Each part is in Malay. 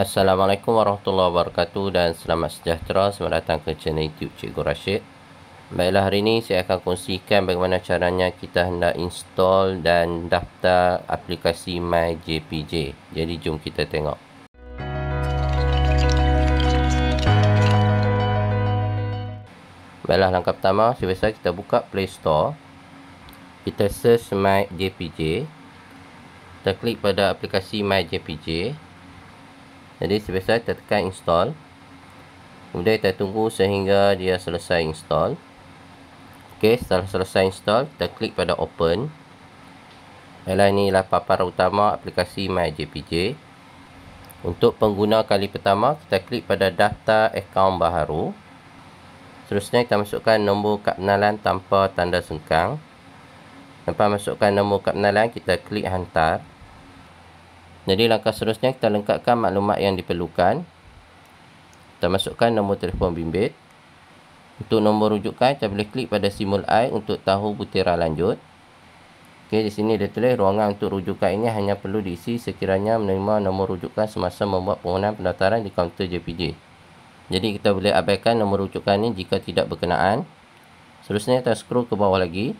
Assalamualaikum warahmatullahi wabarakatuh dan selamat sejahtera Selamat datang ke channel YouTube Cikgu Rashid Baiklah hari ini saya akan kongsikan bagaimana caranya kita hendak install dan daftar aplikasi MyJPJ Jadi jom kita tengok Baiklah langkah pertama, sebesar kita buka Play Store Kita search MyJPJ Kita klik pada aplikasi MyJPJ MyJPJ jadi sebesar kita tekan install. Kemudian kita tunggu sehingga dia selesai install. Okey, setelah selesai install, kita klik pada open. Ialah adalah paparan utama aplikasi MyJPJ. Untuk pengguna kali pertama, kita klik pada daftar akaun baharu. Seterusnya, kita masukkan nombor kad penalan tanpa tanda sengkang. Lepas masukkan nombor kad penalan, kita klik hantar. Jadi langkah seterusnya kita lengkapkan maklumat yang diperlukan. Kita masukkan nombor telefon bimbit. Untuk nombor rujukan kita boleh klik pada simul I untuk tahu butiran lanjut. Okey di sini dia tulis ruangan untuk rujukan ini hanya perlu diisi sekiranya menerima nombor rujukan semasa membuat permohonan pendaftaran di kaunter JPJ. Jadi kita boleh abaikan nombor rujukan ini jika tidak berkenaan. Seterusnya kita scroll ke bawah lagi.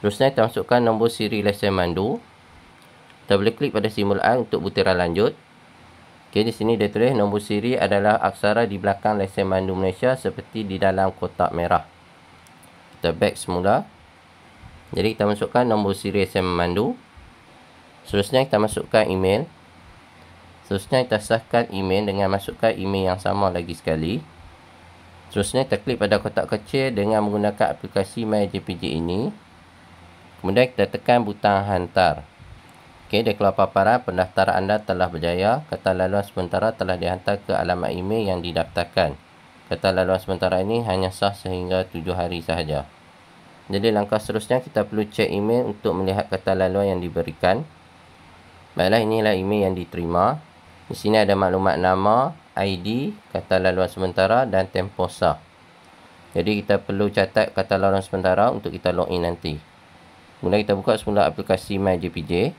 Seterusnya kita masukkan nombor siri lesen mandu. Kita boleh klik pada simul A untuk butiran lanjut. Okey, di sini dia tulis nombor siri adalah aksara di belakang lesen mandu Malaysia seperti di dalam kotak merah. Kita back semula. Jadi kita masukkan nombor siri lesen mandu. Seterusnya kita masukkan email. Seterusnya kita sahkan email dengan masukkan email yang sama lagi sekali. Seterusnya kita klik pada kotak kecil dengan menggunakan aplikasi MyJPJ ini. Kemudian kita tekan butang hantar. Okey, dikeluar paparan, pendaftar anda telah berjaya. Kata laluan sementara telah dihantar ke alamat email yang didaftarkan. Kata laluan sementara ini hanya sah sehingga 7 hari sahaja. Jadi, langkah seterusnya kita perlu cek email untuk melihat kata laluan yang diberikan. Baiklah, inilah email yang diterima. Di sini ada maklumat nama, ID, kata laluan sementara dan tempoh sah. Jadi kita perlu catat kata laluan sementara untuk kita login nanti. Kemudian kita buka semula aplikasi MyJPJ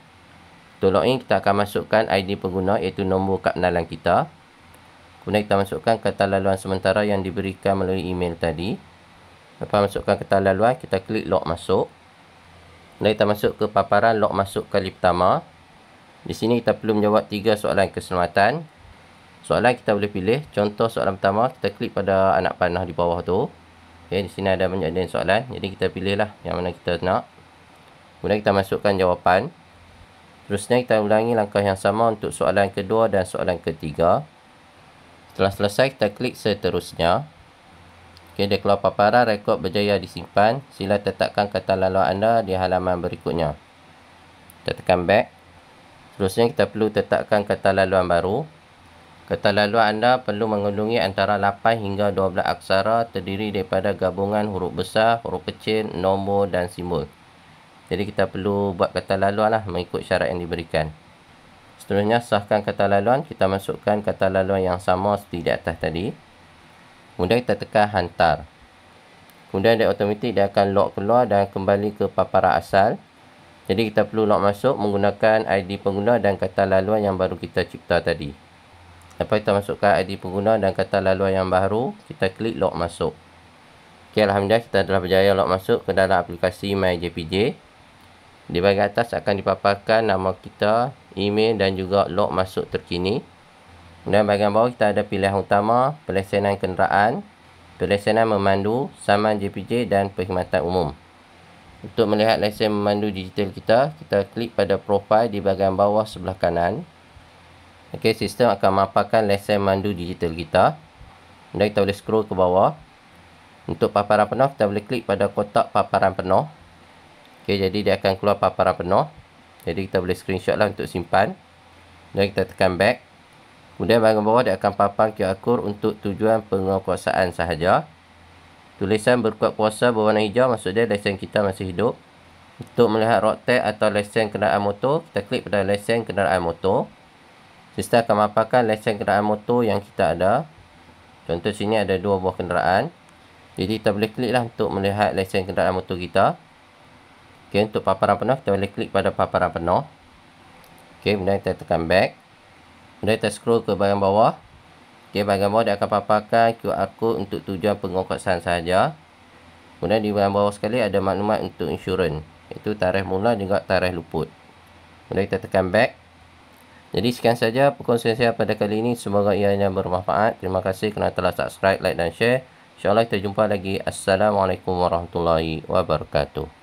untuk login kita akan masukkan ID pengguna iaitu nombor kad penalan kita. Kemudian kita masukkan kata laluan sementara yang diberikan melalui email tadi. Lepas masukkan kata laluan kita klik log masuk. Kemudian kita masuk ke paparan log masuk kali pertama. Di sini kita perlu menjawab tiga soalan keselamatan. Soalan kita boleh pilih. Contoh soalan pertama kita klik pada anak panah di bawah tu. Okay, di sini ada banyak soalan. Jadi kita pilihlah yang mana kita nak. Kemudian kita masukkan jawapan. Seterusnya kita ulangi langkah yang sama untuk soalan kedua dan soalan ketiga. Setelah selesai kita klik seterusnya. Okey, dia keluar paparan rekod berjaya disimpan. Sila tetapkan kata laluan anda di halaman berikutnya. Kita tekan back. Seterusnya kita perlu tetapkan kata laluan baru. Kata laluan anda perlu mengandungi antara 8 hingga 12 aksara terdiri daripada gabungan huruf besar, huruf kecil, nombor dan simbol. Jadi kita perlu buat kata laluan lah mengikut syarat yang diberikan. Seterusnya sahkan kata laluan. Kita masukkan kata laluan yang sama seperti di atas tadi. Kemudian kita tekan hantar. Kemudian dia otomatik dia akan log keluar dan kembali ke paparan asal. Jadi kita perlu log masuk menggunakan ID pengguna dan kata laluan yang baru kita cipta tadi. Lepas kita masukkan ID pengguna dan kata laluan yang baru, kita klik log masuk. Okey, Alhamdulillah kita telah berjaya log masuk ke dalam aplikasi MyJPJ. Di bahagian atas akan dipaparkan nama kita, email dan juga log masuk terkini. Dan bahagian bawah kita ada pilihan utama, pelesenan kenderaan, pelesenan memandu, saman JPJ dan perkhidmatan umum. Untuk melihat lesen memandu digital kita, kita klik pada profil di bahagian bawah sebelah kanan. Okey, sistem akan memaparkan lesen memandu digital kita. Dan kita boleh scroll ke bawah. Untuk paparan penuh, kita boleh klik pada kotak paparan penuh. Okey, jadi dia akan keluar paparan penuh. Jadi kita boleh screenshot lah untuk simpan. Dan kita tekan back. Kemudian bahagian bawah dia akan papang QR code untuk tujuan penguasaan sahaja. Tulisan berkuat kuasa berwarna hijau maksudnya lesen kita masih hidup. Untuk melihat road tag atau lesen kenderaan motor, kita klik pada lesen kenderaan motor. Sistem akan mapakan lesen kenderaan motor yang kita ada. Contoh sini ada dua buah kenderaan. Jadi kita boleh kliklah untuk melihat lesen kenderaan motor kita. Okey, untuk paparan penuh, kita boleh klik pada paparan penuh. Okey, kemudian kita tekan back. Kemudian kita scroll ke bahagian bawah. Okey, bahagian bawah dia akan paparkan QR code untuk tujuan pengokosan saja. Kemudian di bahagian bawah sekali ada maklumat untuk insurans. Itu tarikh mula juga tarikh luput. Kemudian kita tekan back. Jadi sekian saja perkongsian saya pada kali ini. Semoga ianya bermanfaat. Terima kasih kerana telah subscribe, like dan share. InsyaAllah kita jumpa lagi. Assalamualaikum warahmatullahi wabarakatuh.